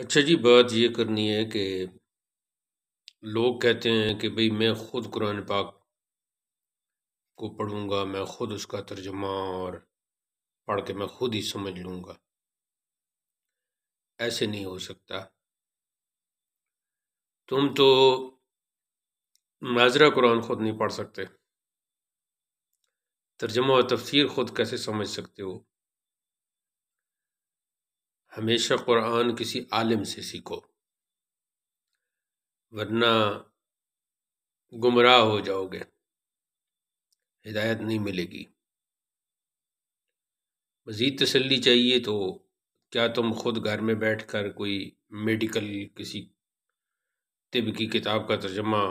अच्छा जी बात ये करनी है कि लोग कहते हैं कि भाई मैं ख़ुद कुरान पाक को पढ़ूंगा मैं ख़ुद उसका तर्जमा और पढ़ के मैं ख़ुद ही समझ लूँगा ऐसे नहीं हो सकता तुम तो नाजरा कुरान ख़ुद नहीं पढ़ सकते तर्जमा और तफसीर ख़ुद कैसे समझ सकते हो हमेशा कुरान किसी आलिम से सीखो वरना गुमराह हो जाओगे हिदायत नहीं मिलेगी मज़ीद तसली चाहिए तो क्या तुम खुद घर में बैठ कर कोई मेडिकल किसी तिब की किताब का तर्जमा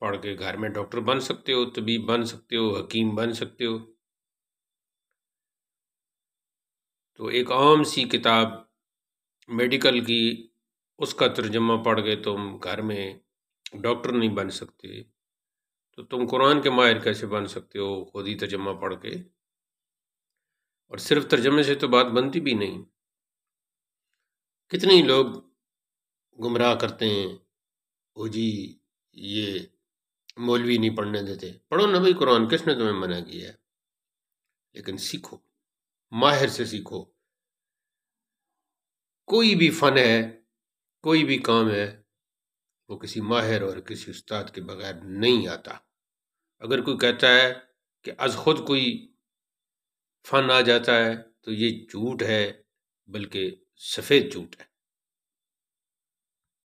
पढ़ के घर में डॉक्टर बन सकते हो तबीब बन सकते हो हकीम बन सकते हो तो एक आम सी किताब मेडिकल की उसका तर्जमा पढ़ गए तुम तो घर में डॉक्टर नहीं बन सकते तो तुम कुरान के माहिर कैसे बन सकते हो खुद ही तर्जमा पढ़ के और सिर्फ तर्जमे से तो बात बनती भी नहीं कितने लोग गुमराह करते हैं ओ जी ये मौलवी नहीं पढ़ने देते पढ़ो ना भाई कुरान किसने तुम्हें मना किया है लेकिन सीखो माहिर से सीखो कोई भी फन है कोई भी काम है वो किसी माहिर और किसी उस्ताद के बगैर नहीं आता अगर कोई कहता है कि आज खुद कोई फन आ जाता है तो ये झूठ है बल्कि सफ़ेद झूठ है